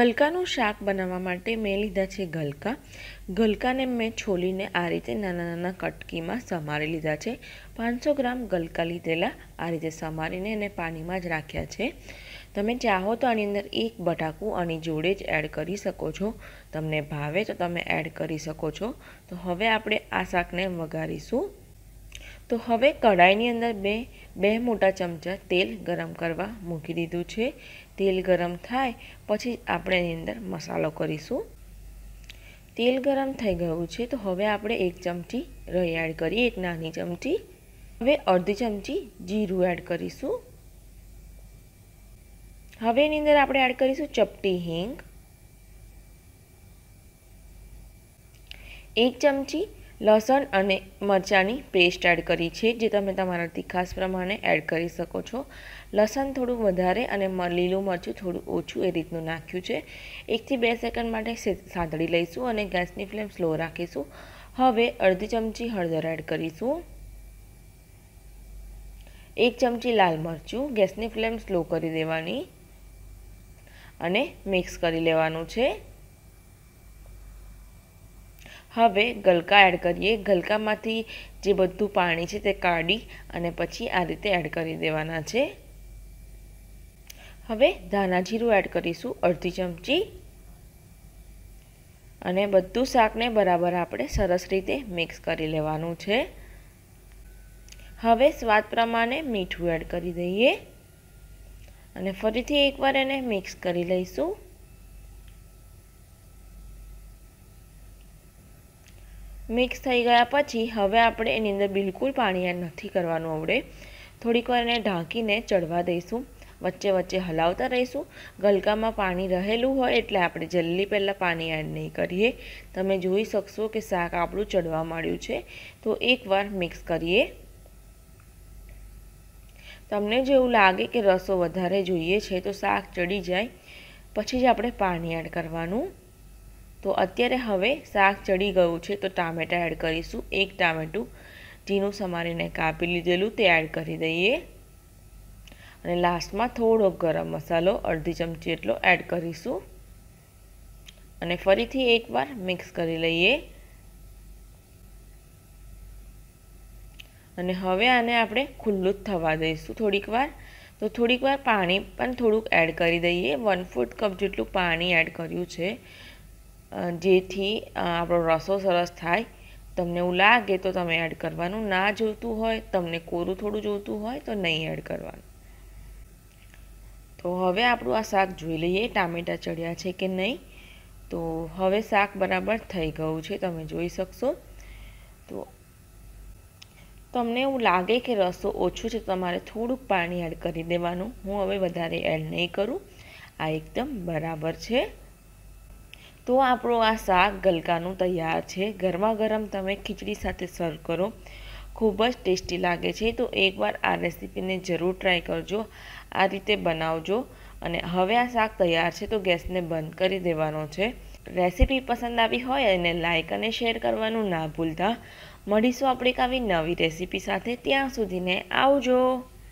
ગલકાનું શાક બનાવવા માટે મેં લીધા છે ગલકા ગલકાને મેં છોલીને આ રીતે નાના નાના કટકીમાં સમારી લીધા છે પાંચસો ગ્રામ ગલકા લીધેલા આ રીતે સમારીને એને પાણીમાં જ રાખ્યા છે તમે ચાહો તો આની અંદર એક બટાકું આની જોડે જ એડ કરી શકો છો તમને ભાવે તો તમે એડ કરી શકો છો તો હવે આપણે આ શાકને વઘારીશું તો હવે કઢાઈની અંદર મેં બે મોટા ચમચા તેલ ગરમ કરવા મૂકી દીધું છે તેલ ગરમ થાય પછી આપણે એની અંદર મસાલો કરીશું તેલ ગરમ થઈ ગયું છે તો હવે આપણે એક ચમચી રહી એડ કરીએ એક નાની ચમચી હવે અડધી ચમચી જીરું એડ કરીશું હવે એની અંદર આપણે એડ કરીશું ચપટી હિંગ એક ચમચી લસણ અને મરચાંની પેસ્ટ એડ કરી છે જે તમે તમારા તીખાસ પ્રમાણે એડ કરી શકો છો લસણ થોડું વધારે અને લીલું મરચું થોડું ઓછું એ રીતનું નાખ્યું છે એકથી બે સેકન્ડ માટે સાંતળી લઈશું અને ગેસની ફ્લેમ સ્લો રાખીશું હવે અડધી ચમચી હળદર એડ કરીશું એક ચમચી લાલ મરચું ગેસની ફ્લેમ સ્લો કરી દેવાની અને મિક્સ કરી લેવાનું છે હવે ગલકા એડ કરીએ ગલકામાંથી જે બધું પાણી છે તે કાઢી અને પછી આ રીતે એડ કરી દેવાના છે હવે ધાણા જીરું એડ કરીશું અડધી ચમચી અને બધું શાકને બરાબર આપણે સરસ રીતે મિક્સ કરી લેવાનું છે હવે સ્વાદ પ્રમાણે મીઠું એડ કરી દઈએ અને ફરીથી એકવાર એને મિક્સ કરી લઈશું મિક્સ થઈ ગયા પછી હવે આપણે એની અંદર બિલકુલ પાણી એડ નથી કરવાનું આવડે થોડીકવાર એને ઢાંકીને ચડવા દઈશું વચ્ચે વચ્ચે હલાવતા રહીશું ગલકામાં પાણી રહેલું હોય એટલે આપણે જલ્દી પહેલાં પાણી એડ નહીં કરીએ તમે જોઈ શકશો કે શાક આપણું ચડવા માંડ્યું છે તો એકવાર મિક્સ કરીએ તમને જેવું લાગે કે રસો વધારે જોઈએ છે તો શાક ચડી જાય પછી જ આપણે પાણી એડ કરવાનું તો અત્યારે હવે શાક ચડી ગયું છે તો ટામેટાં એડ કરીશું એક ટામેટું ઝીણું સમારીને કાપી લીધેલું તે એડ કરી દઈએ અને લાસ્ટમાં થોડો ગરમ મસાલો અડધી ચમચી એટલો એડ કરીશું અને ફરીથી એકવાર મિક્સ કરી લઈએ અને હવે આને આપણે ખુલ્લું જ થવા દઈશું થોડીક વાર તો થોડીક વાર પાણી પણ થોડુંક એડ કરી દઈએ વન ફૂટ કપ જેટલું પાણી એડ કર્યું છે જેથી આપણો રસો સરસ થાય તમને એવું લાગે તો તમે એડ કરવાનું ના જોઈતું હોય તમને કોરું થોડું જોઈતું હોય તો નહીં એડ કરવાનું તો હવે આપણું આ શાક જોઈ લઈએ ટામેટાં ચડ્યા છે કે નહીં તો હવે શાક બરાબર થઈ ગયું છે તમે જોઈ શકશો તો તમને એવું લાગે કે રસો ઓછું છે તમારે થોડુંક પાણી એડ કરી દેવાનું હું હવે વધારે એડ નહીં કરું આ એકદમ બરાબર છે તો આપણું આ શાક ગલકાનું તૈયાર છે ગરમા ગરમ તમે ખીચડી સાથે સર્વ કરો ખૂબ જ ટેસ્ટી લાગે છે તો એકવાર આ રેસીપીને જરૂર ટ્રાય કરજો આ રીતે બનાવજો અને હવે આ શાક તૈયાર છે તો ગેસને બંધ કરી દેવાનો છે રેસીપી પસંદ આવી હોય અને લાઇક અને શેર કરવાનું ના ભૂલતા મળીશું આપણે એક આવી નવી રેસીપી સાથે ત્યાં સુધીને આવજો